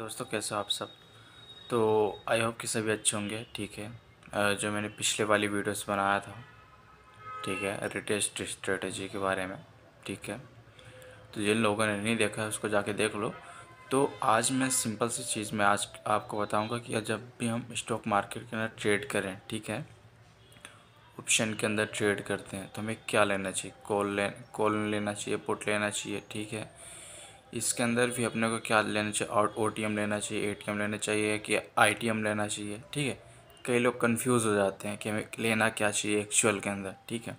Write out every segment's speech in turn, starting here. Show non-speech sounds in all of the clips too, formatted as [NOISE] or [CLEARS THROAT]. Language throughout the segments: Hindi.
दोस्तों कैसे हो आप सब तो आई होप कि सभी अच्छे होंगे ठीक है जो मैंने पिछले वाली वीडियोस बनाया था ठीक है रिटेस्ट स्ट्रेटजी के बारे में ठीक है तो जिन लोगों ने नहीं देखा है उसको जाके देख लो तो आज मैं सिंपल सी चीज़ में आज आपको बताऊंगा कि जब भी हम स्टॉक मार्केट के अंदर ट्रेड करें ठीक है ऑप्शन के अंदर ट्रेड करते हैं तो हमें क्या लेना चाहिए कॉल ले कॉल लेना चाहिए पुट लेना चाहिए ठीक है इसके अंदर भी अपने को क्या लेना चाहिए और ओ लेना चाहिए ए लेना चाहिए कि आई लेना चाहिए ठीक है कई लोग कंफ्यूज हो जाते हैं कि हमें लेना क्या चाहिए एक्चुअल के अंदर ठीक है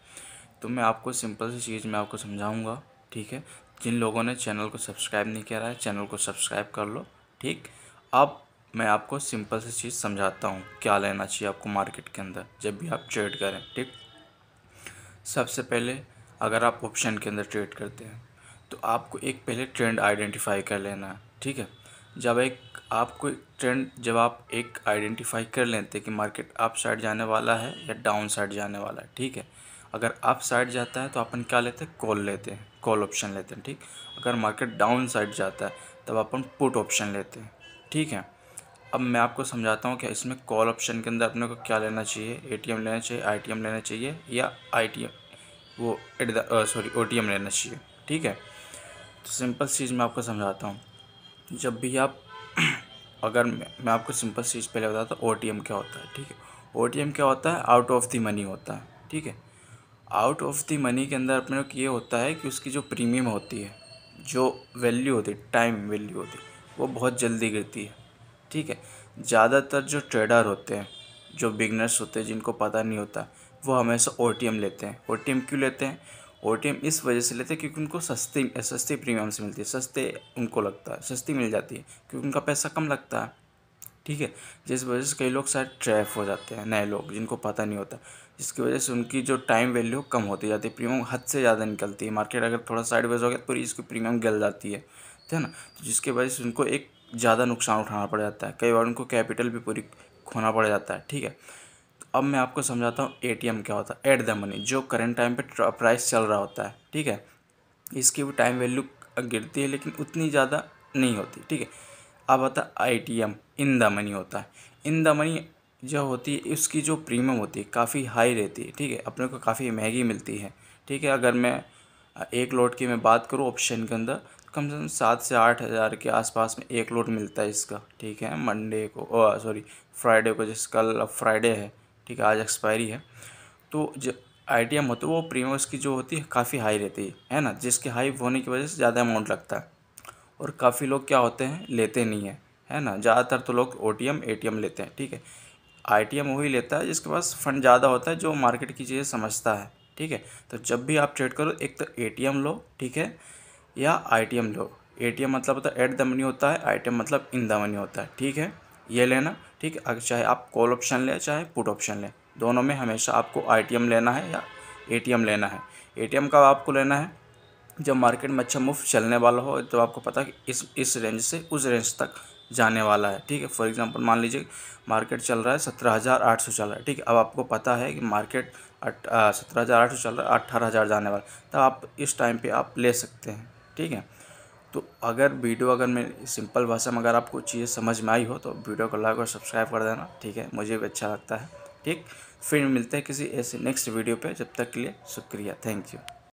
तो मैं आपको सिंपल सी चीज़ मैं आपको समझाऊंगा ठीक है जिन लोगों ने चैनल को सब्सक्राइब नहीं किया है चैनल को सब्सक्राइब कर लो ठीक अब मैं आपको सिंपल सी चीज़ समझाता हूँ क्या लेना चाहिए आपको मार्केट के अंदर जब भी आप ट्रेड करें ठीक सबसे पहले अगर आप ऑप्शन के अंदर ट्रेड करते हैं तो आपको एक पहले ट्रेंड आइडेंटिफाई कर लेना है ठीक है जब एक आपको ट्रेंड जब आप एक आइडेंटिफाई कर लेते कि मार्केट अप साइड जाने वाला है या डाउन साइड जाने वाला है ठीक है अगर अप साइड जाता है तो अपन क्या लेते हैं कॉल लेते हैं कॉल ऑप्शन लेते हैं ठीक अगर मार्केट डाउन साइड जाता है तब अपन पुट ऑप्शन लेते हैं ठीक है अब मैं आपको समझाता हूँ कि इसमें कॉल ऑप्शन के अंदर अपने को क्या लेना चाहिए ए लेना चाहिए आई लेना चाहिए या आई वो एट द सॉरी ओ लेना चाहिए ठीक है तो सिंपल चीज़ मैं आपको समझाता हूँ जब भी आप [CLEARS THROAT] अगर मैं आपको सिंपल चीज़ पहले बताता हूँ ओ तो टी एम क्या होता है ठीक है ओ टी एम क्या होता है आउट ऑफ दी मनी होता है ठीक है आउट ऑफ दी मनी के अंदर अपने ये होता है कि उसकी जो प्रीमियम होती है जो वैल्यू होती है टाइम वैल्यू होती है वो बहुत जल्दी गिरती है ठीक है ज़्यादातर जो ट्रेडर होते हैं जो बिगनर्स होते हैं जिनको पता नहीं होता वो हमेशा ओ टी एम लेते हैं ओ टी एम क्यों लेते हैं ओ इस वजह से लेते हैं क्योंकि उनको सस्ती सस्ती प्रीमियम से मिलती है सस्ते उनको लगता है सस्ती मिल जाती है क्योंकि उनका पैसा कम लगता है ठीक है जिस वजह से कई लोग शायद ट्रैफ हो जाते हैं नए लोग जिनको पता नहीं होता जिसकी वजह से उनकी जो टाइम वैल्यू कम होती जाती है प्रीमियम हद से ज़्यादा निकलती है मार्केट अगर थोड़ा साइड वेज हो गया तो पूरी इसकी प्रीमियम गल जाती है ठीक है ना तो जिसकी वजह से उनको एक ज़्यादा नुकसान उठाना पड़ जाता है कई बार उनको कैपिटल भी पूरी खोना पड़ जाता है ठीक है अब मैं आपको समझाता हूँ एटीएम क्या होता है एट द मनी जो करेंट टाइम पे प्राइस चल रहा होता है ठीक है इसकी भी टाइम वैल्यू गिरती है लेकिन उतनी ज़्यादा नहीं होती ठीक है अब आता है आई इन द मनी होता है इन द मनी जो होती है उसकी जो प्रीमियम होती है काफ़ी हाई रहती है ठीक है अपने को काफ़ी महंगी मिलती है ठीक है अगर मैं एक लोट की मैं बात करूँ ऑप्शन के अंदर तो कम से कम सात से आठ हज़ार के आसपास में एक लोट मिलता है इसका ठीक है मंडे को सॉरी फ्राइडे को जैसे कल अब फ्राइडे है ठीक है आज एक्सपायरी है तो जो आई टी एम होती है वो प्रीमियम उसकी जो होती है काफ़ी हाई रहती है है ना जिसके हाई होने की वजह से ज़्यादा अमाउंट लगता है और काफ़ी लोग क्या होते हैं लेते नहीं हैं है ना ज़्यादातर तो लोग O T M A T M लेते हैं ठीक है आई टी एम वही लेता है जिसके पास फंड ज़्यादा होता है जो मार्केट की चीज़ें समझता है ठीक है तो जब भी आप ट्रेड करो एक तो ए टी एम लो ठीक है या आई टी एम लो ए टी एम मतलब तो होता है एट द मनी होता है आई टी एम मतलब इन द मनी होता है ठीक है ये लेना ठीक है अगर चाहे आप कॉल ऑप्शन लें चाहे पुट ऑप्शन लें दोनों में हमेशा आपको आई लेना है या ए लेना है ए का आपको लेना है जब मार्केट में अच्छा मुफ्त चलने वाला हो तो आपको पता है कि इस इस रेंज से उस रेंज तक जाने वाला है ठीक है फॉर एग्जांपल मान लीजिए मार्केट चल रहा है सत्रह हज़ार आठ सौ चल रहा है ठीक है अब आपको पता है कि मार्केट सत्रह हज़ार आठ सौ चल रहा है अट्ठारह हज़ार जाने वाला तो आप इस टाइम पे आप ले सकते हैं ठीक है तो अगर वीडियो अगर मैं सिंपल भाषा में अगर आपको चीज़ें समझ में आई हो तो वीडियो को लाइक और सब्सक्राइब कर देना ठीक है मुझे भी अच्छा लगता है ठीक फिर मिलते हैं किसी ऐसे नेक्स्ट वीडियो पे जब तक के लिए शुक्रिया थैंक यू